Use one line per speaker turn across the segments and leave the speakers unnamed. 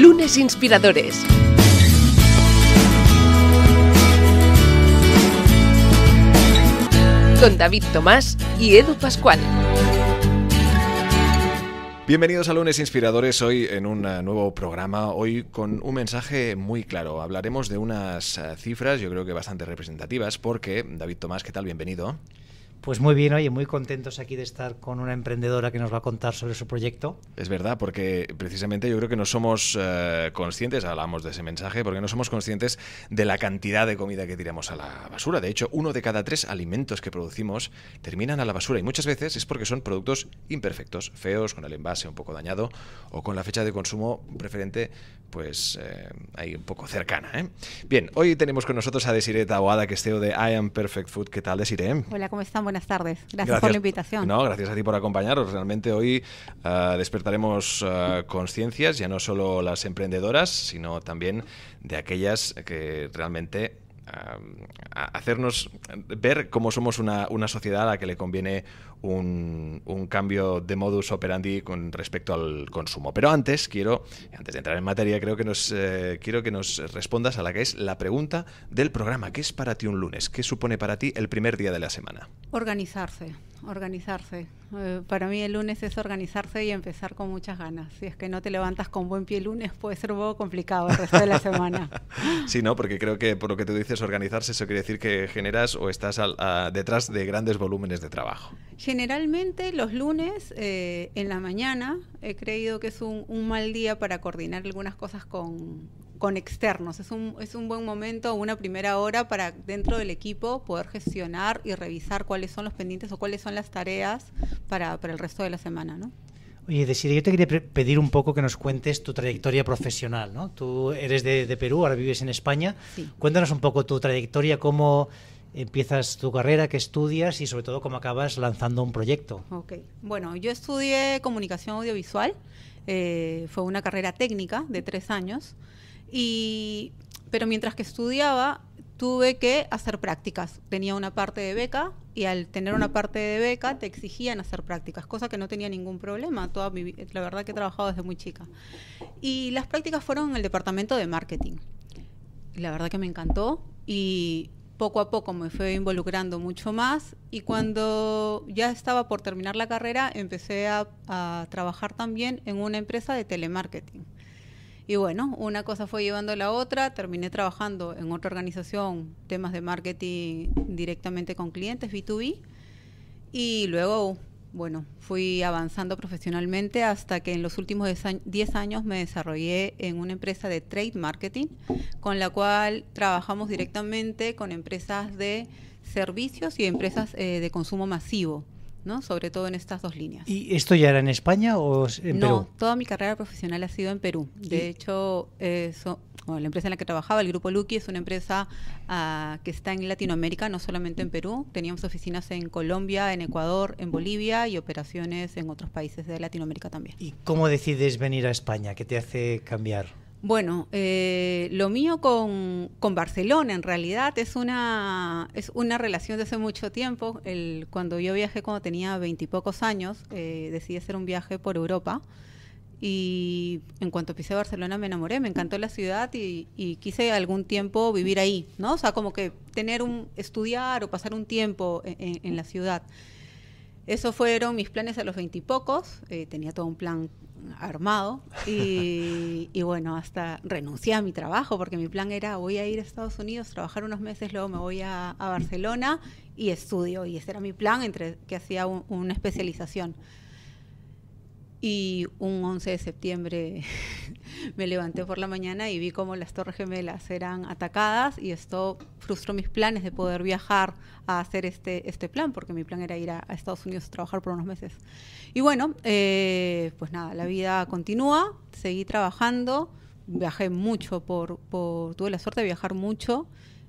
Lunes Inspiradores. Con David Tomás y Edu Pascual. Bienvenidos a Lunes Inspiradores, hoy en un nuevo programa, hoy con un mensaje muy claro. Hablaremos de unas eh, cifras, yo creo que bastante representativas, porque David Tomás, ¿qué tal? Bienvenido.
Pues muy bien, oye, muy contentos aquí de estar con una emprendedora que nos va a contar sobre su proyecto.
Es verdad, porque precisamente yo creo que no somos eh, conscientes, hablamos de ese mensaje, porque no somos conscientes de la cantidad de comida que tiramos a la basura. De hecho, uno de cada tres alimentos que producimos terminan a la basura y muchas veces es porque son productos imperfectos, feos, con el envase un poco dañado o con la fecha de consumo preferente, pues eh, ahí un poco cercana. ¿eh? Bien, hoy tenemos con nosotros a Desiree Taboada, que es CEO de I Am Perfect Food. ¿Qué tal, Desiree?
Hola, ¿cómo estamos? Buenas tardes. Gracias, por la invitación.
No, gracias a ti por acompañarnos. Realmente hoy ah, despertaremos ah, conciencias, ya no solo las emprendedoras, sino también de aquellas que realmente hacernos ver cómo somos una, sociedad a la que le conviene un, un, cambio de modus operandi con respecto al consumo. Pero antes quiero, antes de entrar en materia, creo que nos eh, quiero que nos respondas a la que es la pregunta del programa. ¿Qué es para ti un lunes? ¿Qué supone para ti el primer día de la semana?
Organizarse organizarse. Eh, para mí el lunes es organizarse y empezar con muchas ganas. Si es que no te levantas con buen pie el lunes, puede ser un poco complicado el resto de la semana.
sí, ¿no? Porque creo que por lo que tú dices, organizarse, eso quiere decir que generas o estás detrás de grandes volúmenes de trabajo.
Generalmente los lunes eh, en la mañana he creído que es un mal día para coordinar algunas cosas con, con externos. Es un, es un buen momento, una primera hora para dentro del equipo poder gestionar y revisar cuáles son los pendientes o cuáles son las tareas para, para el resto de la semana, ¿no?
Oye, Desiree, yo te quería pedir un poco que nos cuentes tu trayectoria profesional, ¿no? Tú eres de, de Perú, ahora vives en España. Cuéntanos un poco tu trayectoria, cómo empiezas tu carrera, qué estudias y sobre todo cómo acabas lanzando un proyecto.
Ok, bueno, yo estudié comunicación audiovisual, eh, fue una carrera técnica de tres años pero mientras que estudiaba, tuve que hacer prácticas. Tenía una parte de beca y al tener una parte de beca te exigían hacer prácticas, cosa que no tenía ningún problema. Toda mi, la verdad que he trabajado desde muy chica. Y las prácticas fueron en el departamento de marketing. La verdad que me encantó y poco a poco me fue involucrando mucho más y cuando ya estaba por terminar la carrera empecé a trabajar también en una empresa de telemarketing y bueno, una cosa fue llevando a la otra, terminé trabajando en otra organización, temas de marketing directamente con clientes, B2B, y luego, bueno, fui avanzando profesionalmente hasta que en los últimos 10 años me desarrollé en una empresa de trade marketing, con la cual trabajamos directamente con empresas de servicios y empresas eh, de consumo masivo. Sobre todo en estas dos líneas. ¿Y
esto ya era en España o en Perú? No,
toda mi carrera profesional ha sido en Perú. De hecho, eh, la empresa en la que trabajaba, el Grupo Lucky, es una empresa ah, que está en Latinoamérica, no solamente en Perú. Teníamos oficinas en Colombia, en Ecuador, en Bolivia y operaciones en otros países de Latinoamérica también. ¿Y
cómo decides venir a España? ¿Qué te hace cambiar?
Bueno, eh, lo mío con, Barcelona en realidad es una, es una relación de hace mucho tiempo. El, cuando yo viajé cuando tenía veintipocos años, eh, decidí hacer un viaje por Europa y en cuanto pisé Barcelona me enamoré, me encantó la ciudad y, quise algún tiempo vivir ahí, ¿no? O sea, como que tener un, estudiar o pasar un tiempo e, e, en, la ciudad. Esos fueron mis planes a los veintipocos. Eh, tenía todo un plan armado y, bueno, hasta renuncié a mi trabajo porque mi plan era voy a ir a Estados Unidos, trabajar unos meses, luego me voy a, Barcelona y estudio. Y ese era mi plan, entre que hacía una especialización. Y un 11 de septiembre me levanté por la mañana y vi cómo las Torres Gemelas eran atacadas y esto frustró mis planes de poder viajar a hacer este, este plan, porque mi plan era ir a, Estados Unidos a trabajar por unos meses. Y bueno, eh, pues nada, la vida continúa, seguí trabajando, viajé mucho, por, tuve la suerte de viajar mucho,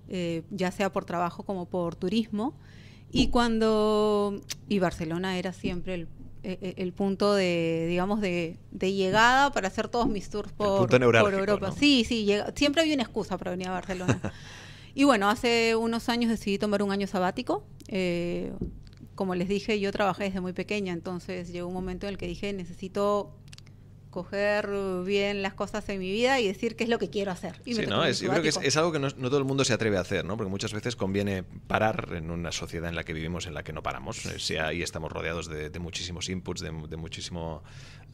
eh, ya sea por trabajo como por turismo. Y cuando. Y Barcelona era siempre el eh, eh, el punto de, digamos, de, llegada para hacer todos mis tours por, Europa. Sí, sí, siempre había una excusa para venir a Barcelona. y bueno, hace unos años decidí tomar un año sabático. Eh, como les dije, yo trabajé desde muy pequeña, entonces llegó un momento en el que dije, necesito coger bien las cosas en mi vida y decir qué es lo que quiero hacer. sí, no, es, yo creo que es,
algo que no, todo el mundo se atreve a hacer, ¿no? porque muchas veces conviene parar en una sociedad en la que vivimos, en la que no paramos. Eh, si ahí estamos rodeados de, muchísimos inputs, de, muchísimo,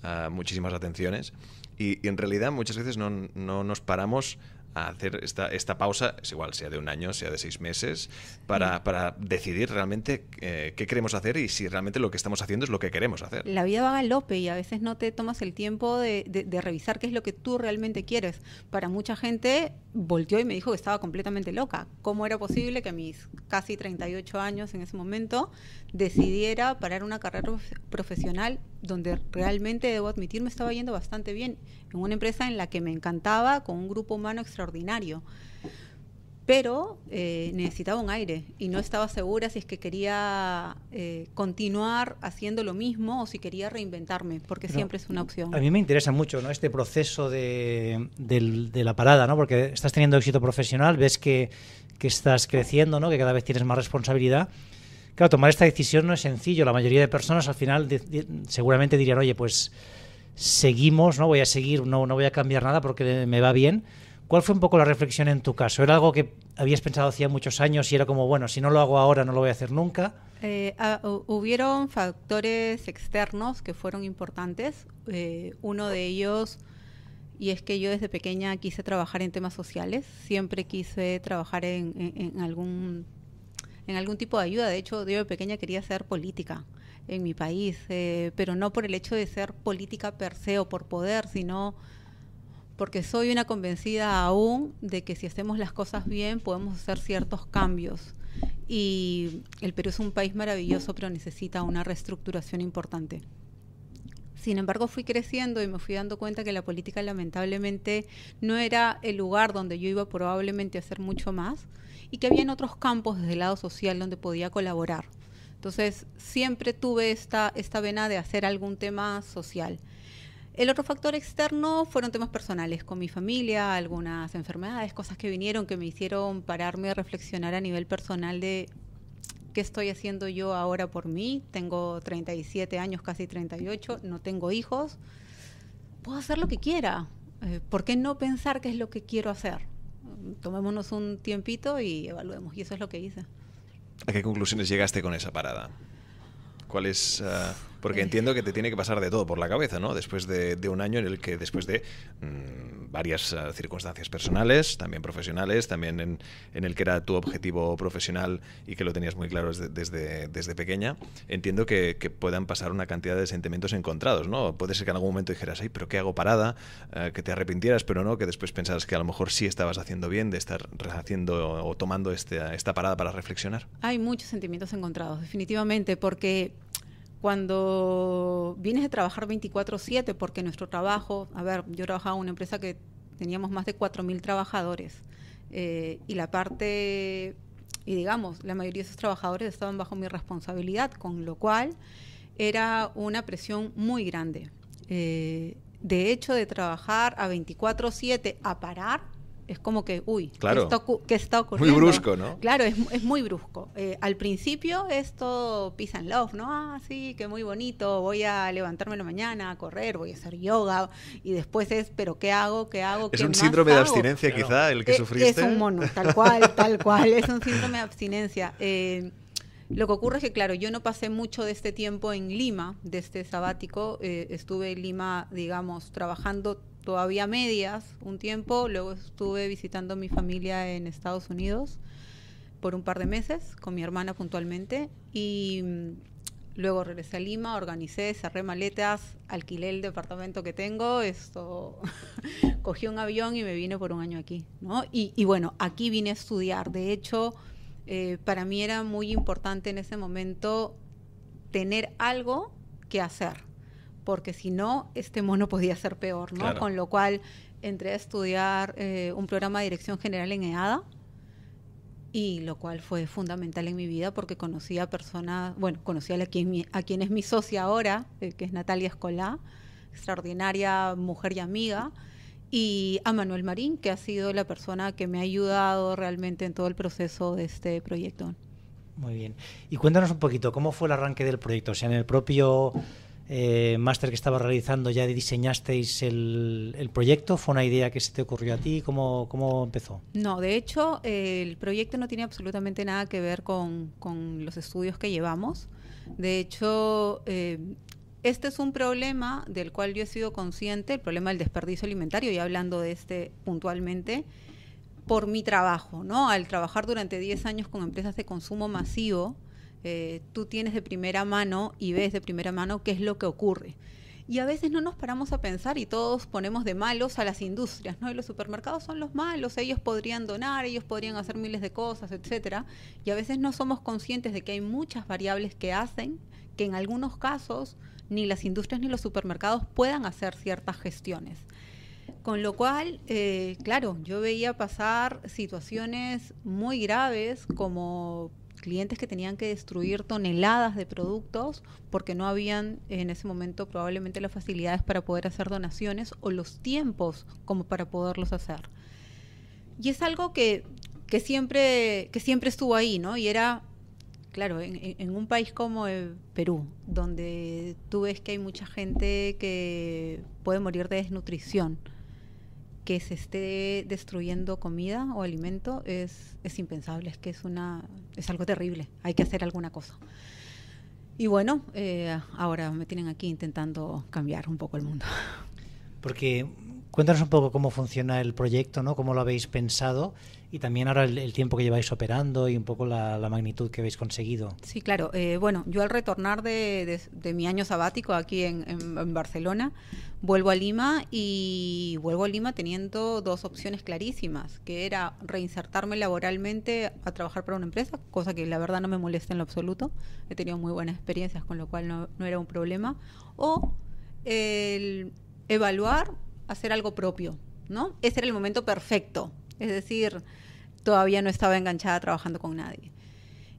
ah, muchísimas atenciones. Y, y, en realidad muchas veces no, no nos paramos a hacer esta, esta pausa, es igual, sea de un año, sea de seis meses, para, decidir realmente eh, qué queremos hacer y si realmente lo que estamos haciendo es lo que queremos hacer.
La vida va galope y a veces no te tomas el tiempo de, revisar qué es lo que tú realmente quieres. Para mucha gente volteó y me dijo que estaba completamente loca. ¿Cómo era posible que a mis casi 38 años en ese momento decidiera parar una carrera profesional donde realmente debo admitir me estaba yendo bastante bien, en una empresa en la que me encantaba, con un grupo humano extraordinario. Pero eh, necesitaba un aire y no estaba segura si es que quería eh, continuar haciendo lo mismo o si quería reinventarme, porque siempre es una opción. A mí
me interesa mucho ¿no? este proceso de, de la parada, ¿no? porque estás teniendo éxito profesional, ves que, que estás creciendo, ¿no? que cada vez tienes más responsabilidad Claro, tomar esta decisión no es sencillo. La mayoría de personas al final seguramente dirían, oye, pues seguimos, no voy a seguir, no, no voy a cambiar nada porque me va bien. ¿Cuál fue un poco la reflexión en tu caso? ¿Era algo que habías pensado hacía muchos años y era como, bueno, si no lo hago ahora no lo voy a hacer nunca?
Eh, ah, hubieron factores externos que fueron importantes. Eh, uno de ellos, y es que yo desde pequeña quise trabajar en temas sociales, siempre quise trabajar en algún en algún tipo de ayuda. De hecho, yo de pequeña quería ser política en mi país, eh, pero no por el hecho de ser política per se o por poder, sino porque soy una convencida aún de que si hacemos las cosas bien podemos hacer ciertos cambios. Y el Perú es un país maravilloso, pero necesita una reestructuración importante. Sin embargo, fui creciendo y me fui dando cuenta que la política lamentablemente no era el lugar donde yo iba probablemente a hacer mucho más, y que había en otros campos desde el lado social donde podía colaborar. Entonces, siempre tuve esta, esta vena de hacer algún tema social. El otro factor externo fueron temas personales con mi familia, algunas enfermedades, cosas que vinieron que me hicieron pararme a reflexionar a nivel personal de qué estoy haciendo yo ahora por mí. Tengo 37 años, casi 38, no tengo hijos. Puedo hacer lo que quiera. Eh, ¿Por qué no pensar qué es lo que quiero hacer? tomémonos un tiempito y evaluemos. Y eso es lo que hice.
¿A qué conclusiones llegaste con esa parada? ¿Cuál es ah, porque eh. entiendo que te tiene que pasar de todo por la cabeza, ¿no? Después de, un año en el que, después de mm, varias ah, circunstancias personales, también profesionales, también en, el que era tu objetivo profesional y que lo tenías muy claro desde, desde, pequeña, entiendo que, puedan pasar una cantidad de sentimientos encontrados, ¿no? Puede ser que en algún momento dijeras, ay, pero ¿qué hago parada? Ah, que te arrepintieras, pero no, que después pensaras que a lo mejor sí estabas haciendo bien de estar haciendo o tomando este, esta parada para reflexionar.
Hay muchos sentimientos encontrados, definitivamente, porque cuando vienes de trabajar 24/7, porque nuestro trabajo, a ver, yo trabajaba en una empresa que teníamos más de 4.000 trabajadores eh, y la parte, y digamos, la mayoría de esos trabajadores estaban bajo mi responsabilidad, con lo cual era una presión muy grande. Eh, de hecho, de trabajar a 24/7 a parar, es como que, uy, claro. ¿qué, está, ocurriendo? Muy brusco, ¿no? Claro, es, es muy brusco. Eh, al principio es todo peace and love, ¿no? Ah, sí, que muy bonito, voy a levantarme la mañana, a correr, voy a hacer yoga, y después es, pero ¿qué hago? ¿Qué hago? es un síndrome de abstinencia quizá el que eh, sufriste. Es un mono, tal cual, tal cual, es un síndrome de abstinencia. Eh, lo que ocurre es que, claro, yo no pasé mucho de este tiempo en Lima, de este sabático. estuve en Lima, digamos, trabajando todavía medias un tiempo, luego estuve visitando a mi familia en Estados Unidos por un par de meses, con mi hermana puntualmente, y mm, luego regresé a Lima, organicé, cerré maletas, alquilé el departamento que tengo, esto cogí un avión y me vine por un año aquí, ¿no? Y, y bueno, aquí vine a estudiar, de hecho, eh, para mí era muy importante en ese momento tener algo que hacer, porque si no, este mono podía ser peor, ¿no? Con lo cual entré a estudiar eh, un programa de dirección general en EADA, y lo cual fue fundamental en mi vida porque conocí a personas, bueno, conocí a, a quien es mi socia ahora, eh, que es Natalia Escolá, extraordinaria mujer y amiga, y a Manuel Marín, que ha sido la persona que me ha ayudado realmente en todo el proceso de este proyecto.
Muy bien. Y cuéntanos un poquito, ¿cómo fue el arranque del proyecto? O sea, en el propio eh, máster que estaba realizando ya diseñasteis el, proyecto? ¿Fue una idea que se te ocurrió a ti? ¿Cómo, cómo empezó?
No, de hecho, el proyecto no tiene absolutamente nada que ver con, con los estudios que llevamos. De hecho, eh, este es un problema del cual yo he sido consciente, el problema del desperdicio alimentario, y hablando de este puntualmente, por mi trabajo, ¿no? Al trabajar durante 10 años con empresas de consumo masivo, eh, tú tienes de primera mano y ves de primera mano qué es lo que ocurre. Y a veces no nos paramos a pensar y todos ponemos de malos a las industrias, ¿no? Y los supermercados son los malos, ellos podrían donar, ellos podrían hacer miles de cosas, etcétera. Y a veces no somos conscientes de que hay muchas variables que hacen que en algunos casos ni las industrias ni los supermercados puedan hacer ciertas gestiones. Con lo cual, eh, claro, yo veía pasar situaciones muy graves como clientes que tenían que destruir toneladas de productos porque no habían en ese momento probablemente las facilidades para poder hacer donaciones o los tiempos como para poderlos hacer. Y es algo que, que siempre, que siempre estuvo ahí, ¿no? Y era, claro, en, un país como Perú, donde tú ves que hay mucha gente que puede morir de desnutrición que se esté destruyendo comida o alimento es, es impensable, es que es, una, es algo terrible, hay que hacer alguna cosa. Y bueno, eh, ahora me tienen aquí intentando cambiar un poco el mundo.
Porque Cuéntanos un poco cómo funciona el proyecto, ¿no? cómo lo habéis pensado y también ahora el, tiempo que lleváis operando y un poco la, magnitud que habéis conseguido.
Sí, claro. Eh, bueno, yo al retornar de, mi año sabático aquí en, Barcelona, vuelvo a Lima y vuelvo a Lima teniendo dos opciones clarísimas, que era reinsertarme laboralmente a trabajar para una empresa, cosa que la verdad no me molesta en lo absoluto. He tenido muy buenas experiencias, con lo cual no, no era un problema. O el evaluar hacer algo propio, ¿no? Ese era el momento perfecto, es decir, todavía no estaba enganchada trabajando con nadie.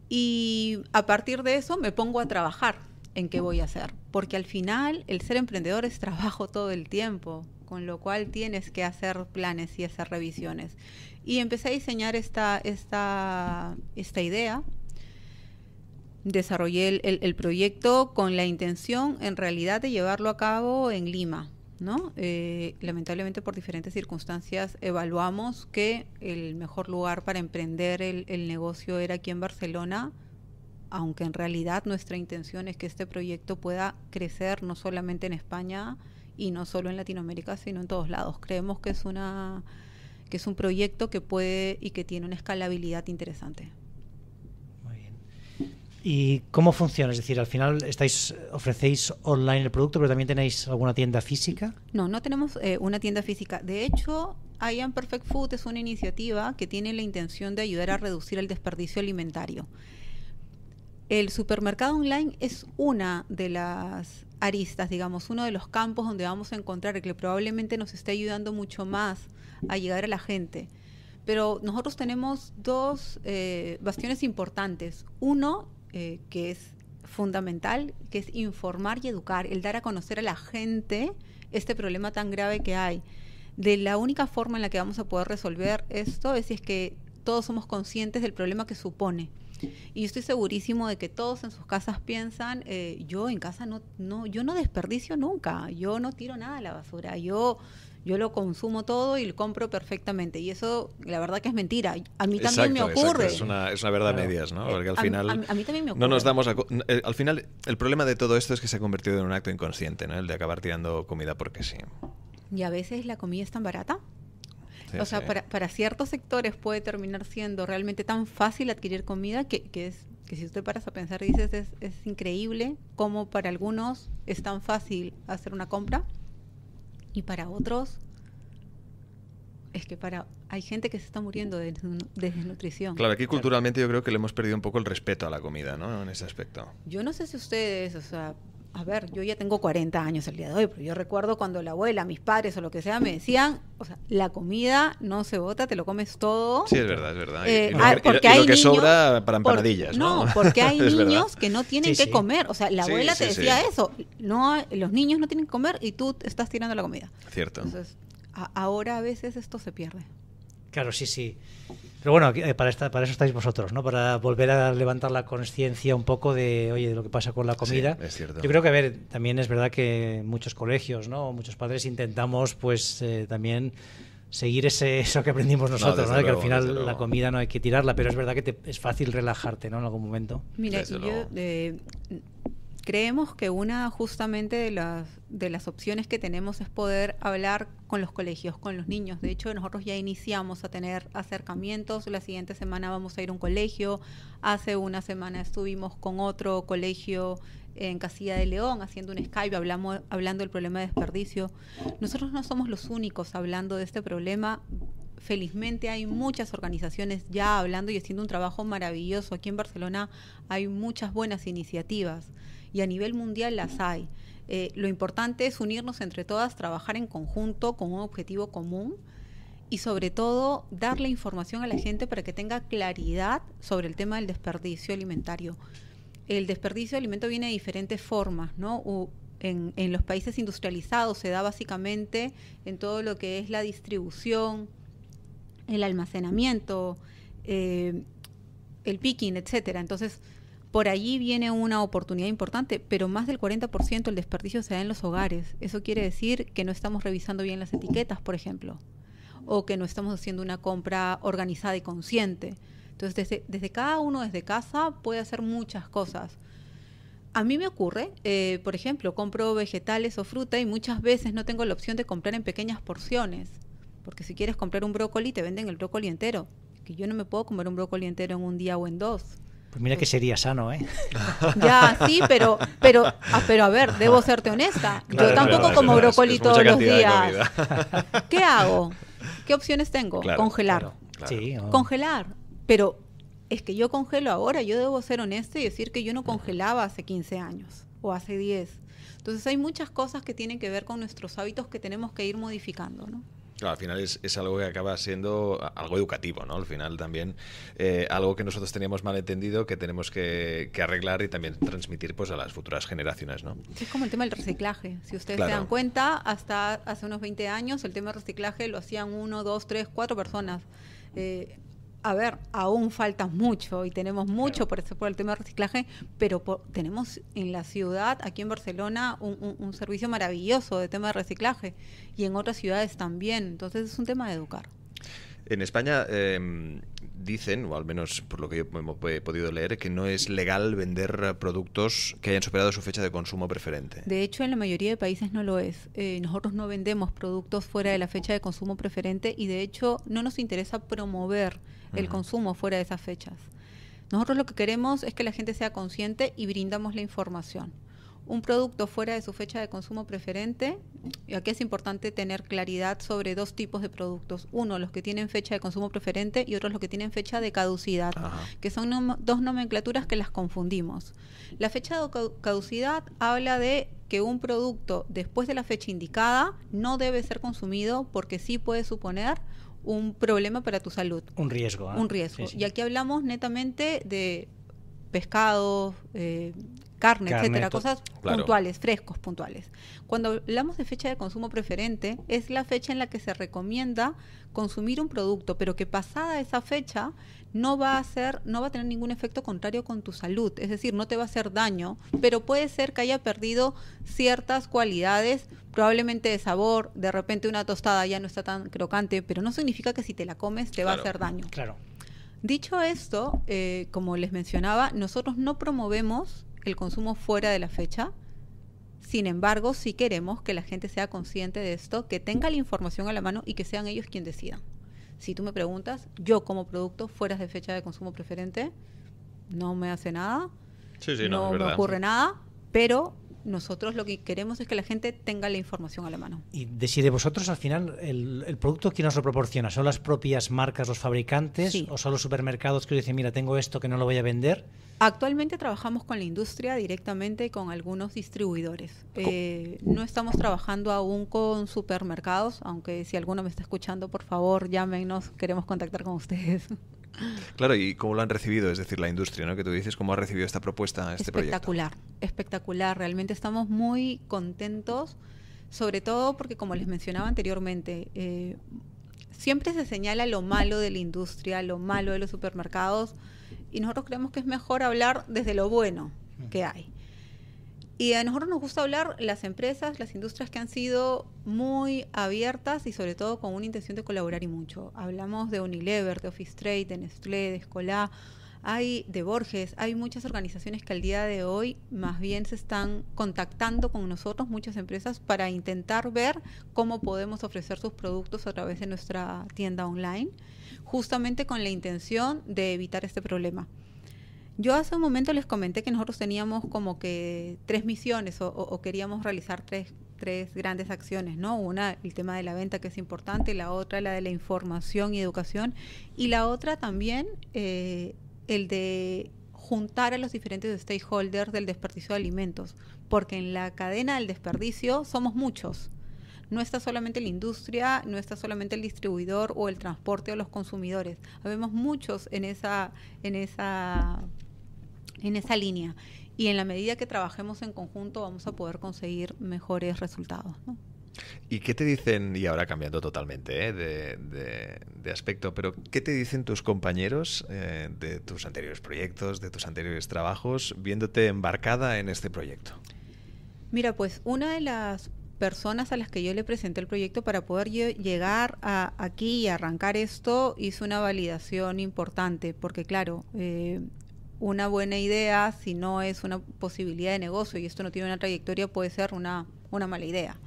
Y a partir de eso me pongo a trabajar en qué voy a hacer, porque al final el ser emprendedor es trabajo todo el tiempo, con lo cual tienes que hacer planes y hacer revisiones. Y empecé a diseñar esta, esta, idea, desarrollé el proyecto con la intención en realidad de llevarlo a cabo en Lima, ¿no? Eh, lamentablemente por diferentes circunstancias evaluamos que el mejor lugar para emprender el, el, negocio era aquí en Barcelona, aunque en realidad nuestra intención es que este proyecto pueda crecer no solamente en España y no solo en Latinoamérica, sino en todos lados. Creemos que es una que es un proyecto que puede y que tiene una escalabilidad interesante.
¿Y cómo funciona? Es decir, al final estáis ofrecéis online el producto, pero también tenéis alguna tienda física.
No, no tenemos eh, una tienda física. De hecho, I Am Perfect Food es una iniciativa que tiene la intención de ayudar a reducir el desperdicio alimentario. El supermercado online es una de las aristas, digamos, uno de los campos donde vamos a encontrar que probablemente nos esté ayudando mucho más a llegar a la gente. Pero nosotros tenemos dos eh, bastiones importantes. Uno eh, que es fundamental, que es informar y educar, el dar a conocer a la gente este problema tan grave que hay. De la única forma en la que vamos a poder resolver esto es si es que todos somos conscientes del problema que supone. Y estoy segurísimo de que todos en sus casas piensan, eh, yo en casa no, no, yo no desperdicio nunca, yo no tiro nada a la basura, yo yo lo consumo todo y lo compro perfectamente. Y eso, la verdad que es mentira. A mí también me ocurre. Es una,
verdad medias, ¿no? Eh, porque al final... mí también me ocurre. No nos damos... Eh, al final, el problema de todo esto es que se ha convertido en un acto inconsciente, ¿no? El de acabar tirando comida porque sí.
Y a veces la comida es tan barata. o sea, para, ciertos sectores puede terminar siendo realmente tan fácil adquirir comida que, es que si usted paras a pensar dices es, es increíble cómo para algunos es tan fácil hacer una compra y para otros, es que para hay gente que se está muriendo de, de desnutrición. Claro, aquí culturalmente
yo creo que le hemos perdido un poco el respeto a la comida, ¿no? En ese aspecto.
Yo no sé si ustedes, o sea, a ver, yo ya tengo 40 años el día de hoy, pero yo recuerdo cuando la abuela, mis padres o lo que sea me decían, o sea, la comida no se bota, te lo comes todo. Sí,
es verdad, es verdad. porque hay niños, sobra para empanadillas, ¿no? porque hay niños que no tienen que comer. O sea, la abuela te decía
eso. No, los niños no tienen que comer y tú estás tirando la comida. Cierto. Entonces, ahora a veces esto se pierde.
Claro, sí, sí. Pero bueno, eh, para, eso estáis vosotros, ¿no? Para volver a levantar la conciencia un poco de, oye, de lo que pasa con la comida. es cierto. Yo creo que, a ver, también es verdad que muchos colegios, ¿no? Muchos padres intentamos, pues, eh, también seguir ese, eso que aprendimos nosotros, no, que al final la comida no hay que tirarla, pero es verdad que es fácil relajarte, ¿no? En algún momento.
Mira, yo Creemos que una justamente de las, de las opciones que tenemos es poder hablar con los colegios, con los niños. De hecho, nosotros ya iniciamos a tener acercamientos. La siguiente semana vamos a ir a un colegio. Hace una semana estuvimos con otro colegio en Casilla de León haciendo un Skype hablamos, hablando del problema de desperdicio. Nosotros no somos los únicos hablando de este problema. Felizmente hay muchas organizaciones ya hablando y haciendo un trabajo maravilloso. Aquí en Barcelona hay muchas buenas iniciativas y a nivel mundial las hay. Eh, lo importante es unirnos entre todas, trabajar en conjunto con un objetivo común y sobre todo darle información a la gente para que tenga claridad sobre el tema del desperdicio alimentario. El desperdicio de alimento viene de diferentes formas, ¿no? en, los países industrializados se da básicamente en todo lo que es la distribución, el almacenamiento, eh, el picking, etcétera. Entonces, por allí viene una oportunidad importante, pero más del 40% el desperdicio se da en los hogares. Eso quiere decir que no estamos revisando bien las etiquetas, por ejemplo, o que no estamos haciendo una compra organizada y consciente. Entonces, desde, cada uno, desde casa, puede hacer muchas cosas. A mí me ocurre, eh, por ejemplo, compro vegetales o fruta y muchas veces no tengo la opción de comprar en pequeñas porciones, porque si quieres comprar un brócoli, te venden el brócoli entero, que yo no me puedo comer un brócoli entero en un día o en dos pues mira que
sería sano, ¿eh? Ya, sí, pero, pero,
ah, pero a ver, debo serte honesta. Yo tampoco como brócoli todos los días. ¿Qué hago? ¿Qué opciones tengo? congelar. Sí, Congelar. Pero es que yo congelo ahora, yo debo ser honesta y decir que yo no congelaba hace 15 años o hace 10. Entonces hay muchas cosas que tienen que ver con nuestros hábitos que tenemos que ir modificando, ¿no?
al final es, es, algo que acaba siendo algo educativo, ¿no? Al final también eh, algo que nosotros teníamos mal entendido, que tenemos que, arreglar y también transmitir pues, a las futuras generaciones, ¿no?
Es como el tema del reciclaje. Si ustedes se dan cuenta, hasta hace unos 20 años el tema del reciclaje lo hacían uno, dos, tres, cuatro personas. Eh, a ver, aún falta mucho y tenemos mucho por, por el tema de reciclaje, pero tenemos en la ciudad, aquí en Barcelona, un, servicio maravilloso de tema de reciclaje y en otras ciudades también. Entonces es un tema de educar.
En España... Em, dicen, o al menos por lo que yo he podido leer, que no es legal vender productos que hayan superado su fecha de consumo preferente.
De hecho, en la mayoría de países no lo es. Eh, nosotros no vendemos productos fuera de la fecha de consumo preferente y de hecho no nos interesa promover el consumo fuera de esas fechas. Nosotros lo que queremos es que la gente sea consciente y brindamos la información un producto fuera de su fecha de consumo preferente, y aquí es importante tener claridad sobre dos tipos de productos. Uno, los que tienen fecha de consumo preferente y otros los que tienen fecha de caducidad, que son dos nomenclaturas que las confundimos. La fecha de caducidad habla de que un producto después de la fecha indicada no debe ser consumido porque sí puede suponer un problema para tu salud.
Un riesgo. ¿ah? Un riesgo. Y aquí
hablamos netamente de pescados, eh, carne, etcétera, cosas puntuales, frescos, puntuales. Cuando hablamos de fecha de consumo preferente, es la fecha en la que se recomienda consumir un producto, pero que pasada esa fecha no va a ser, no va a tener ningún efecto contrario con tu salud, es decir, no te va a hacer daño, pero puede ser que haya perdido ciertas cualidades, probablemente de sabor, de repente una tostada ya no está tan crocante, pero no significa que si te la comes te va a hacer daño. Claro. Dicho esto, eh, como les mencionaba, nosotros no promovemos el consumo fuera de la fecha. Sin embargo, sí queremos que la gente sea consciente de esto, que tenga la información a la mano y que sean ellos quienes decidan. Si tú me preguntas, yo como producto fuera de fecha de consumo preferente, no me hace nada, no, no me ocurre nada, pero nosotros lo que queremos es que la gente tenga la información a la mano. Y
decide vosotros al final el, producto quién nos lo proporciona, ¿son las propias marcas, los fabricantes o son los supermercados que dicen, mira, tengo esto que no lo voy a vender?
Actualmente trabajamos con la industria directamente con algunos distribuidores. Eh, no estamos trabajando aún con supermercados, aunque si alguno me está escuchando, por favor, llámenos, queremos contactar con ustedes.
Claro, y cómo lo han recibido, es decir, la industria, ¿no? Que tú dices, ¿cómo ha recibido esta propuesta, este espectacular,
proyecto? Espectacular, realmente estamos muy contentos, sobre todo porque, como les mencionaba anteriormente, eh, siempre se señala lo malo de la industria, lo malo de los supermercados, y nosotros creemos que es mejor hablar desde lo bueno que hay. Y a nosotros nos gusta hablar las empresas, las industrias que han sido muy abiertas y sobre todo con una intención de colaborar y mucho. Hablamos de Unilever, de Office Trade, de Nestlé, de Escolá, hay de Borges, hay muchas organizaciones que al día de hoy más bien se están contactando con nosotros, muchas empresas, para intentar ver cómo podemos ofrecer sus productos a través de nuestra tienda online, justamente con la intención de evitar este problema. Yo hace un momento les comenté que nosotros teníamos como que tres misiones o, queríamos realizar tres, grandes acciones, ¿no? Una, el tema de la venta, que es importante, la otra, la de la información y educación, y la otra también, eh, el de juntar a los diferentes stakeholders del desperdicio de alimentos, porque en la cadena del desperdicio somos muchos. No está solamente la industria, no está solamente el distribuidor o el transporte o los consumidores. Habemos muchos en esa, en esa en esa línea. Y en la medida que trabajemos en conjunto vamos a poder conseguir mejores resultados.
¿Y qué te dicen, y ahora cambiando totalmente ¿eh? de, aspecto, pero qué te dicen tus compañeros eh, de tus anteriores proyectos, de tus anteriores trabajos, viéndote embarcada en este proyecto?
Mira, pues una de las personas a las que yo le presenté el proyecto para poder llegar a, aquí y arrancar esto hizo una validación importante, porque claro, eh, una buena idea, si no es una posibilidad de negocio y esto no tiene una trayectoria, puede ser una, mala idea.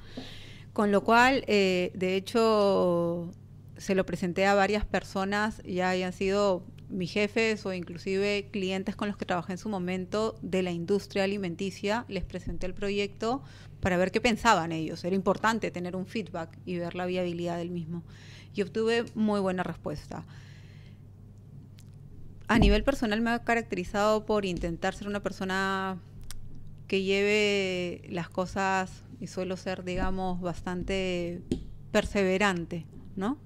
Con lo cual, eh, de hecho, se lo presenté a varias personas, ya hayan sido mis jefes o inclusive clientes con los que trabajé en su momento de la industria alimenticia, les presenté el proyecto para ver qué pensaban ellos. Era importante tener un feedback y ver la viabilidad del mismo. Y obtuve muy buena respuesta. A nivel personal me ha caracterizado por intentar ser una persona que lleve las cosas y suelo ser, digamos, bastante perseverante, ¿no?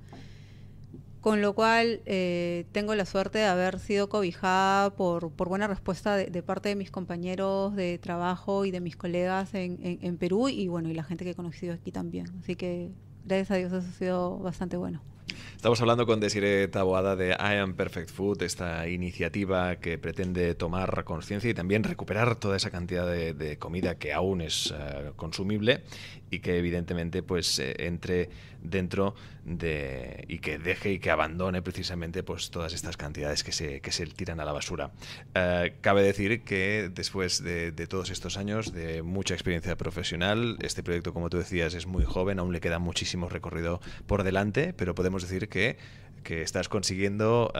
Con lo cual eh, tengo la suerte de haber sido cobijada por, por buena respuesta de, parte de mis compañeros de trabajo y de mis colegas en, Perú y bueno, y la gente que he conocido aquí también. Así que gracias a Dios eso ha sido bastante bueno.
Estamos hablando con Desiree Taboada de I Am Perfect Food, esta iniciativa que pretende tomar conciencia y también recuperar toda esa cantidad de, comida que aún es eh, consumible y que evidentemente pues eh, entre dentro de y que deje y que abandone precisamente pues todas estas cantidades que se, tiran a la basura. Eh, cabe decir que después de, de todos estos años de mucha experiencia profesional, este proyecto como tú decías es muy joven, aún le queda muchísimo recorrido por delante, pero podemos decir que que, estás consiguiendo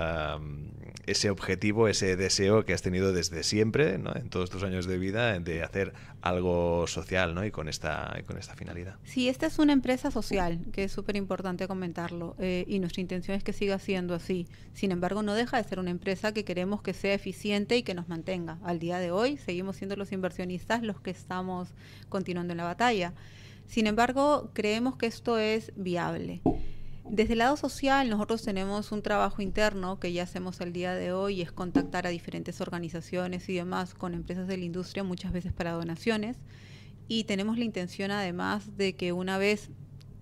ese objetivo, ese deseo que has tenido desde siempre, en todos tus años de vida, de hacer algo social y con esta, con esta finalidad.
Sí, esta es una empresa social, que es súper importante comentarlo, eh, y nuestra intención es que siga siendo así. Sin embargo, no deja de ser una empresa que queremos que sea eficiente y que nos mantenga. Al día de hoy seguimos siendo los inversionistas los que estamos continuando en la batalla. Sin embargo, creemos que esto es viable. Desde el lado social, nosotros tenemos un trabajo interno que ya hacemos el día de hoy, es contactar a diferentes organizaciones y demás con empresas de la industria, muchas veces para donaciones. Y tenemos la intención, además, de que una vez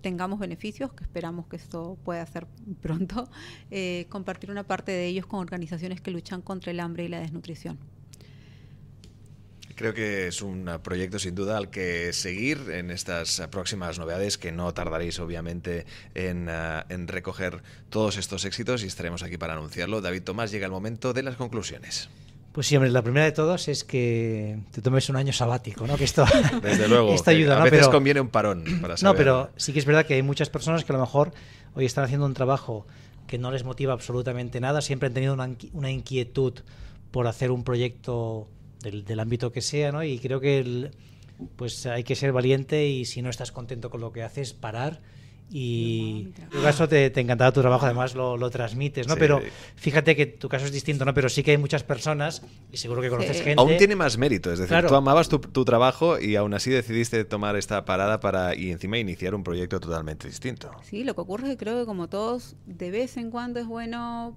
tengamos beneficios, que esperamos que esto pueda ser pronto, eh, compartir una parte de ellos con organizaciones que luchan contra el hambre y la desnutrición.
Creo que es un proyecto sin duda al que seguir en estas próximas novedades que no tardaréis obviamente ah, en, recoger todos estos éxitos y estaremos aquí para anunciarlo. David Tomás, llega el momento de las conclusiones.
Pues sí, hombre, la primera de todos es que te tomes un año sabático, ¿no? Que esto, Desde luego, ayuda, a veces conviene un parón para saber. No, pero sí que es verdad que hay muchas personas que a lo mejor hoy están haciendo un trabajo que no les motiva absolutamente nada, siempre han tenido una inquietud por hacer un proyecto del, ámbito que sea, ¿no? Y creo que pues hay que ser valiente y si no estás contento con lo que haces, parar. Y en tu caso te, encantaba tu trabajo, además lo, lo transmites, ¿no? Pero fíjate que tu caso es distinto, ¿no? Pero sí que hay muchas personas, y seguro que conoces gente. Aún tiene más mérito, es decir, tú
amabas tu, tu, trabajo y aún así decidiste tomar esta parada para y encima iniciar un proyecto totalmente distinto.
Sí, lo que ocurre es que creo que como todos, de vez en cuando es bueno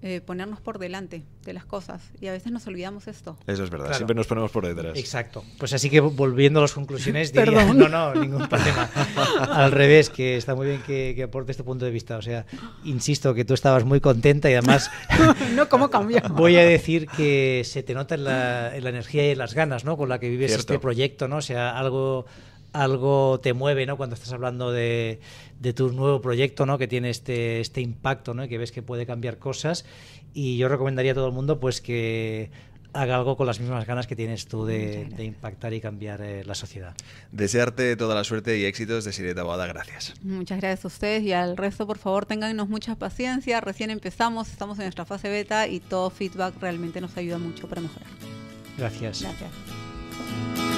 eh, ponernos por delante de las cosas y a veces nos olvidamos esto. Eso es verdad, siempre nos
ponemos por detrás. Exacto. Pues
así que volviendo a las conclusiones,
diría, no, no, ningún problema. Al revés,
que está muy bien que, aporte este punto de vista. O sea, insisto que tú estabas muy contenta y además...
no, ¿cómo cambiamos?
Voy a decir que se te nota en la, energía y las ganas, ¿no? Con la que vives este proyecto, ¿no? O sea, algo algo te mueve, ¿no? Cuando estás hablando de, tu nuevo proyecto, ¿no? Que tiene este, este impacto, ¿no? Y que ves que puede cambiar cosas. Y yo recomendaría a todo el mundo, pues, que haga algo con las mismas ganas que tienes tú de, impactar y cambiar eh, la sociedad.
Desearte toda la suerte y éxitos de Sireta Boada. Gracias.
Muchas gracias a ustedes y al resto, por favor, tengannos mucha paciencia. Recién empezamos, estamos en nuestra fase beta y todo feedback realmente nos ayuda mucho para mejorar. Gracias. Gracias.